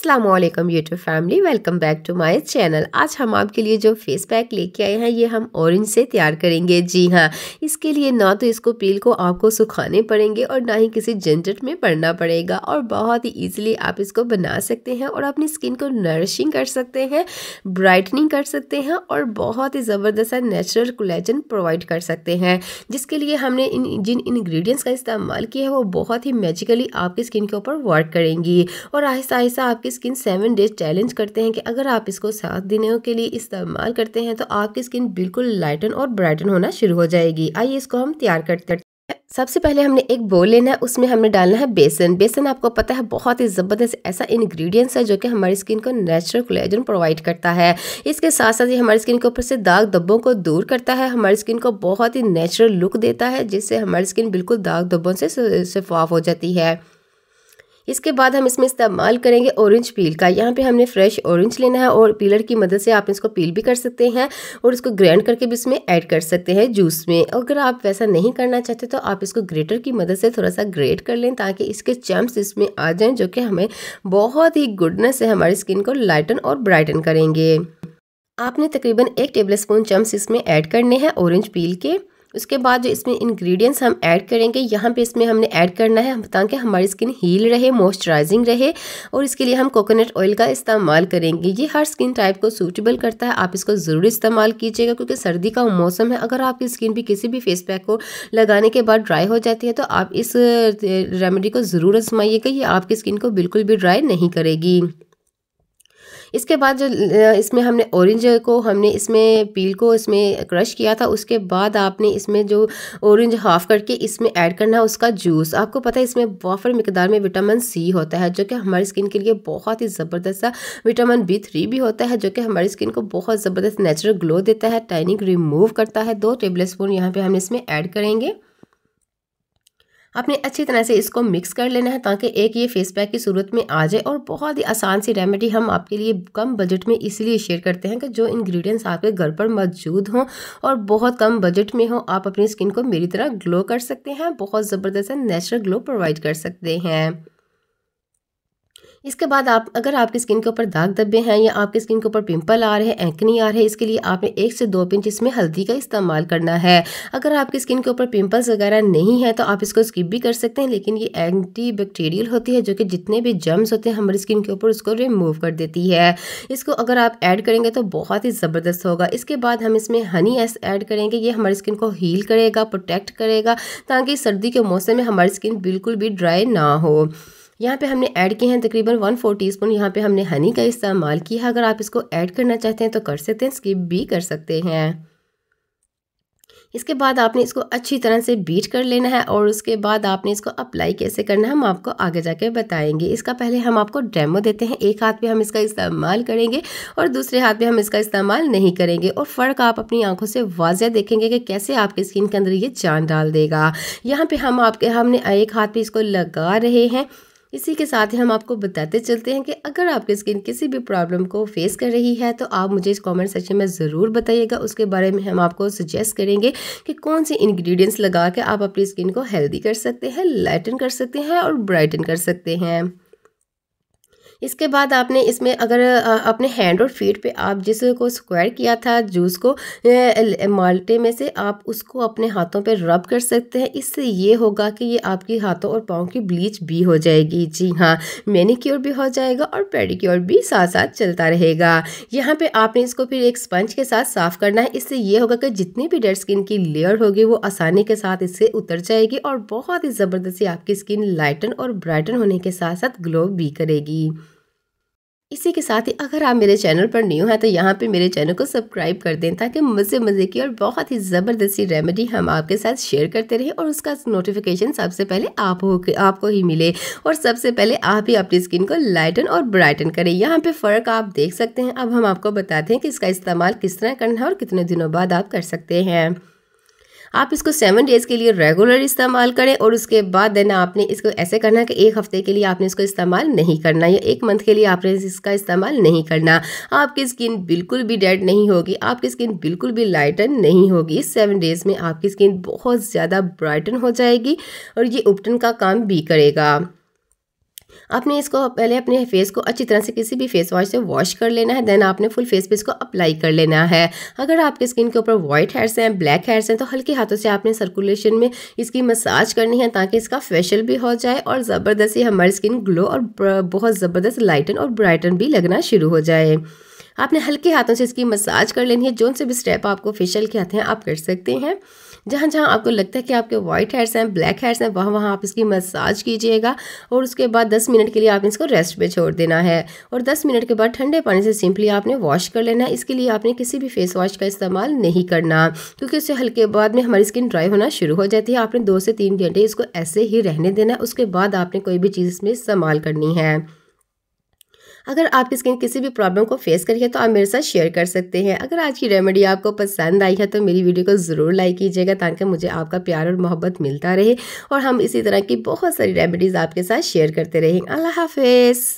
अस्सलाम वालेकुम YouTube family welcome back to my channel आज हम आपके लिए जो फेस पैक लेके आए हैं ये हम ऑरेंज से तैयार करेंगे जी हाँ इसके लिए ना तो इसको पील को आपको सुखाने पड़ेंगे और ना ही किसी झंझट में पड़ना पड़ेगा और बहुत ही ईजिली आप इसको बना सकते हैं और अपनी स्किन को नरिशिंग कर सकते हैं ब्राइटनिंग कर सकते हैं और बहुत ही ज़बरदस्त नेचुरल कोलेजन प्रोवाइड कर सकते हैं जिसके लिए हमने इन जिन इन्ग्रीडियंट्स का इस्तेमाल किया है वो बहुत ही मैजिकली आपकी स्किन के ऊपर वर्क करेंगी और आहिस्ता आहिस्ता आपकी आपकी स्किन सेवन डेज चैलेंज करते हैं कि अगर आप इसको सात दिनों के लिए इस्तेमाल करते हैं तो आपकी स्किन बिल्कुल लाइटन और ब्राइटन होना शुरू हो जाएगी आइए इसको हम तैयार करते हैं सबसे पहले हमने एक बोल लेना है उसमें हमने डालना है बेसन बेसन आपको पता है बहुत ही ज़बरदस्त ऐसा इंग्रेडिएंट्स है जो कि हमारी स्किन को नेचुरल कोलेजन प्रोवाइड करता है इसके साथ साथ ये हमारी स्किन के ऊपर से दाग धब्बों को दूर करता है हमारी स्किन को बहुत ही नेचुरल लुक देता है जिससे हमारी स्किन बिल्कुल दाग धब्बों से शफाफ हो जाती है इसके बाद हम इसमें इस्तेमाल करेंगे ऑरेंज पील का यहाँ पे हमने फ्रेश ऑरेंज लेना है और पीलर की मदद से आप इसको पील भी कर सकते हैं और इसको ग्रैंड करके भी इसमें ऐड कर सकते हैं जूस में अगर आप वैसा नहीं करना चाहते तो आप इसको ग्रेटर की मदद से थोड़ा सा ग्रेट कर लें ताकि इसके चम्स इसमें आ जाएँ जो कि हमें बहुत ही गुडनेस से हमारी स्किन को लाइटन और ब्राइटन करेंगे आपने तकरीबन एक टेबल स्पून चम्स इसमें ऐड करने हैं ऑरेंज पील के उसके बाद जो इसमें इंग्रेडिएंट्स हम ऐड करेंगे यहाँ पे इसमें हमने ऐड करना है ताकि हमारी स्किन हील रहे मॉइस्चराइजिंग रहे और इसके लिए हम कोकोनट ऑयल का इस्तेमाल करेंगे ये हर स्किन टाइप को सूटेबल करता है आप इसको ज़रूर इस्तेमाल कीजिएगा क्योंकि सर्दी का मौसम है अगर आपकी स्किन भी किसी भी फेस पैक को लगाने के बाद ड्राई हो जाती है तो आप इस रेमेडी को ज़रूर आजमाइएगा ये आपकी स्किन को बिल्कुल भी ड्राई नहीं करेगी इसके बाद जो इसमें हमने ऑरेंज को हमने इसमें पील को इसमें क्रश किया था उसके बाद आपने इसमें जो ऑरेंज हाफ करके इसमें ऐड करना है उसका जूस आपको पता है इसमें वाफर मकदार में विटामिन सी होता है जो कि हमारी स्किन के लिए बहुत ही ज़बरदस्त है विटामिन बी थ्री भी होता है जो कि हमारी स्किन को बहुत ज़बरदस्त नेचुरल ग्लो देता है टाइनिंग रिमूव करता है दो टेबल स्पून यहाँ पर हम इसमें ऐड करेंगे आपने अच्छी तरह से इसको मिक्स कर लेना है ताकि एक ये फेस पैक की सूरत में आ जाए और बहुत ही आसान सी रेमेडी हम आपके लिए कम बजट में इसलिए शेयर करते हैं कि जो इंग्रेडिएंट्स आपके घर पर मौजूद हों और बहुत कम बजट में हो आप अपनी स्किन को मेरी तरह ग्लो कर सकते हैं बहुत ज़बरदस्त नेचुरल ग्लो प्रोवाइड कर सकते हैं इसके बाद आप अगर आपकी स्किन के ऊपर दाग धब्बे हैं या आपकी स्किन के ऊपर पिंपल आ रहे हैं एंकनी आ रहे हैं इसके लिए आपने एक से दो पिंच इसमें हल्दी का इस्तेमाल करना है अगर आपकी स्किन के ऊपर पिंपल्स वगैरह नहीं है तो आप इसको स्किप भी कर सकते हैं लेकिन ये एंटी बैक्टीरियल होती है जो कि जितने भी जर्म्स होते हैं हमारी स्किन के ऊपर उसको रिमूव कर देती है इसको अगर आप ऐड करेंगे तो बहुत ही ज़बरदस्त होगा इसके बाद हम इसमें हनी एस ऐड करेंगे ये हमारी स्किन को हील करेगा प्रोटेक्ट करेगा ताकि सर्दी के मौसम में हमारी स्किन बिल्कुल भी ड्राई ना हो यहाँ पे हमने ऐड किए हैं तकरीबन वन फोर टी स्पून यहाँ पर हमने हनी का इस्तेमाल किया है अगर आप इसको ऐड करना चाहते हैं तो कर सकते हैं स्किप भी कर सकते हैं इसके बाद आपने इसको अच्छी तरह से बीट कर लेना है और उसके बाद आपने इसको अप्लाई कैसे करना है हम आपको आगे जाके बताएंगे इसका पहले हम आपको डेमो देते हैं एक हाथ पे हम इसका इस्तेमाल करेंगे और दूसरे हाथ पे हम इसका इस्तेमाल नहीं करेंगे और फ़र्क आप अपनी आंखों से वाजह देखेंगे कि कैसे आपकी स्किन के अंदर ये जान डाल देगा यहाँ पर हम आपके हमने एक हाथ पर इसको लगा रहे हैं इसी के साथ ही हम आपको बताते चलते हैं कि अगर आपकी स्किन किसी भी प्रॉब्लम को फेस कर रही है तो आप मुझे इस कमेंट सेक्शन में ज़रूर बताइएगा उसके बारे में हम आपको सजेस्ट करेंगे कि कौन सी इंग्रेडिएंट्स लगा के आप अपनी स्किन को हेल्दी कर सकते हैं लाइटन कर सकते हैं और ब्राइटन कर सकते हैं इसके बाद आपने इसमें अगर अपने हैंड और फीट पे आप जिसको स्क्वायर किया था जूस को माल्टे में से आप उसको अपने हाथों पे रब कर सकते हैं इससे ये होगा कि ये आपकी हाथों और पाँव की ब्लीच भी हो जाएगी जी हाँ क्योर भी हो जाएगा और पेडिक्योर भी साथ साथ चलता रहेगा यहाँ पर आपने इसको फिर एक स्पंज के साथ साफ करना है इससे ये होगा कि जितनी भी डेड स्किन की लेयर होगी वो आसानी के साथ इससे उतर जाएगी और बहुत ही ज़बरदस्ती आपकी स्किन लाइटन और ब्राइटन होने के साथ साथ ग्लो भी करेगी इसी के साथ ही अगर आप मेरे चैनल पर न्यू हैं तो यहाँ पे मेरे चैनल को सब्सक्राइब कर दें ताकि मज़े मज़े की और बहुत ही ज़बरदस्ती रेमेडी हम आपके साथ शेयर करते रहें और उसका नोटिफिकेशन सबसे पहले आप हो आपको ही मिले और सबसे पहले आप ही अपनी स्किन को लाइटन और ब्राइटन करें यहाँ पर फ़र्क आप देख सकते हैं अब हम आपको बताते हैं कि इसका इस्तेमाल किस तरह करना है और कितने दिनों बाद आप कर सकते हैं आप इसको सेवन डेज़ के लिए रेगुलर इस्तेमाल करें और उसके बाद देन आपने इसको ऐसे करना कि एक हफ्ते के लिए आपने इसको इस्तेमाल नहीं करना या एक मंथ के लिए आपने इसका इस्तेमाल नहीं करना आपकी स्किन बिल्कुल भी डेड नहीं होगी आपकी स्किन बिल्कुल भी लाइटन नहीं होगी इस सेवन डेज़ में आपकी स्किन बहुत ज़्यादा ब्राइटन हो जाएगी और ये उपटन का काम भी करेगा आपने इसको पहले अपने फेस को अच्छी तरह से किसी भी फेस वॉश से वॉश कर लेना है देन आपने फुल फेस पे इसको अप्लाई कर लेना है अगर आपके स्किन के ऊपर वाइट हेयर्स हैं ब्लैक हेयर्स हैं तो हल्के हाथों से आपने सर्कुलेशन में इसकी मसाज करनी है ताकि इसका फेशियल भी हो जाए और ज़बरदस्त ही हमारी स्किन ग्लो और बहुत ज़बरदस्त लाइटन और ब्राइटन भी लगना शुरू हो जाए आपने हल्के हाथों से इसकी मसाज कर लेनी है जो से भी स्टेप आपको फेशियल के हाथ हैं आप कर सकते हैं जहाँ जहाँ आपको लगता है कि आपके वाइट हेयर्स हैं ब्लैक हेयर्स हैं वहाँ वहाँ आप इसकी मसाज कीजिएगा और उसके बाद दस मिनट के लिए आपने इसको रेस्ट पर छोड़ देना है और दस मिनट के बाद ठंडे पानी से सिंपली आपने वॉश कर लेना है इसके लिए आपने किसी भी फेस वॉश का इस्तेमाल नहीं करना क्योंकि उससे हल्के बाद में हमारी स्किन ड्राई होना शुरू हो जाती है आपने दो से तीन घंटे इसको ऐसे ही रहने देना है उसके बाद आपने कोई भी चीज़ इसमें इस्तेमाल करनी है अगर आपकी स्किन किसी भी प्रॉब्लम को फेस करी है तो आप मेरे साथ शेयर कर सकते हैं अगर आज की रेमेडी आपको पसंद आई है तो मेरी वीडियो को ज़रूर लाइक कीजिएगा ताकि मुझे आपका प्यार और मोहब्बत मिलता रहे और हम इसी तरह की बहुत सारी रेमेडीज़ आपके साथ शेयर करते रहें अल्लाह हाफिज़